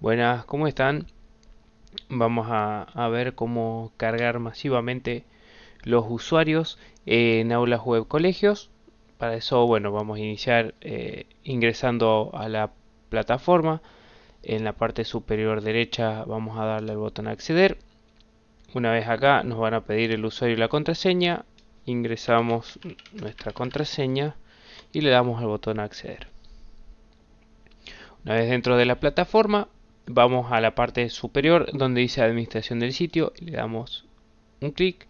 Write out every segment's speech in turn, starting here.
Buenas, ¿cómo están? Vamos a, ver cómo cargar masivamente los usuarios en aulas web colegios. Para eso, bueno, vamos a iniciar eh, ingresando a la plataforma. En la parte superior derecha vamos a darle al botón acceder una vez acá nos van a pedir el usuario y la contraseña, ingresamos nuestra contraseña y le damos al botón acceder. Una vez dentro de la plataforma, vamos a la parte superior donde dice administración del sitio, y le damos un clic,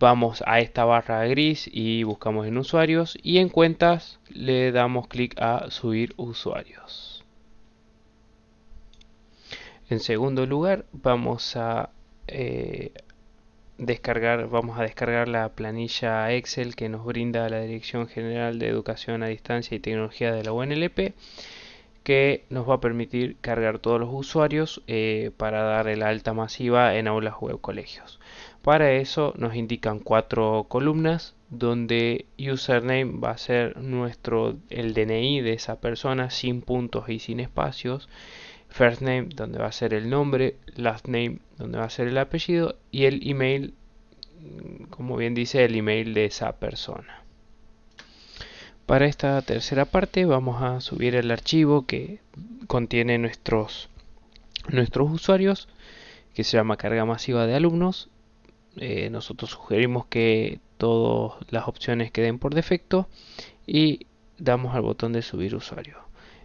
vamos a esta barra gris y buscamos en usuarios y en cuentas le damos clic a subir usuarios. En segundo lugar, vamos a eh, descargar, vamos a descargar la planilla Excel que nos brinda la Dirección General de Educación a Distancia y Tecnología de la UNLP que nos va a permitir cargar todos los usuarios eh, para dar el alta masiva en aulas web colegios. Para eso nos indican cuatro columnas donde username va a ser nuestro el DNI de esa persona sin puntos y sin espacios first name donde va a ser el nombre, last name donde va a ser el apellido y el email, mm, como bien dice, el email de esa persona. Para esta tercera parte vamos a subir el archivo que contiene nuestros, nuestros usuarios, que se llama carga masiva de alumnos. Eh, nosotros sugerimos que todas las opciones queden por defecto y damos al botón de subir usuario.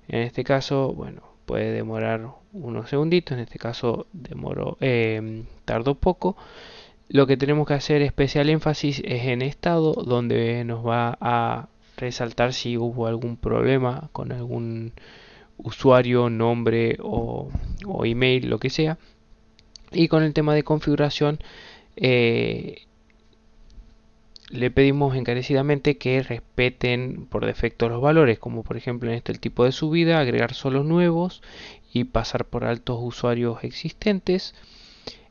En este caso, bueno, puede demorar unos segunditos, en este caso demoro em, tardó poco. Lo que tenemos que hacer especial énfasis es en estado, donde nos va a resaltar si hubo algún problema con algún usuario, nombre o, email, lo que sea. Y con el tema de configuración, eh, le pedimos encarecidamente que respeten por defecto los valores, como por ejemplo en este tipo de subida, agregar solo nuevos y pasar por altos usuarios existentes.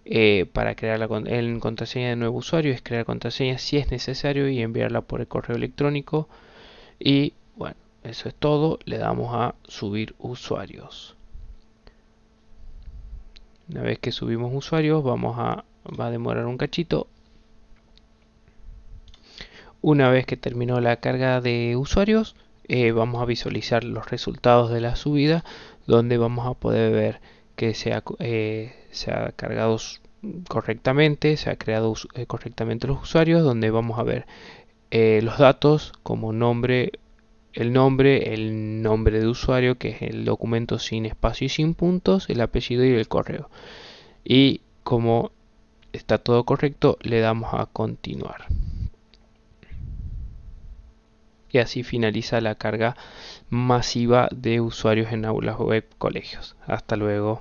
Eh, para crear la en contraseña de nuevo usuario es crear contraseña si es necesario y enviarla por el correo electrónico. Y bueno, eso es todo. Le damos a subir usuarios. Una vez que subimos usuarios, vamos a va a demorar un cachito una vez que terminó la carga de usuarios, eh, vamos a visualizar los resultados de la subida, donde vamos a poder ver que se ha, eh, cargado correctamente, se ha creado eh, correctamente los usuarios, donde vamos a ver los datos como nombre, el nombre, el nombre de usuario, que es el documento sin espacio y sin puntos, el apellido y el correo. Y como está todo correcto, le damos a continuar y así finaliza la carga masiva de usuarios en aulas web colegios. Hasta luego.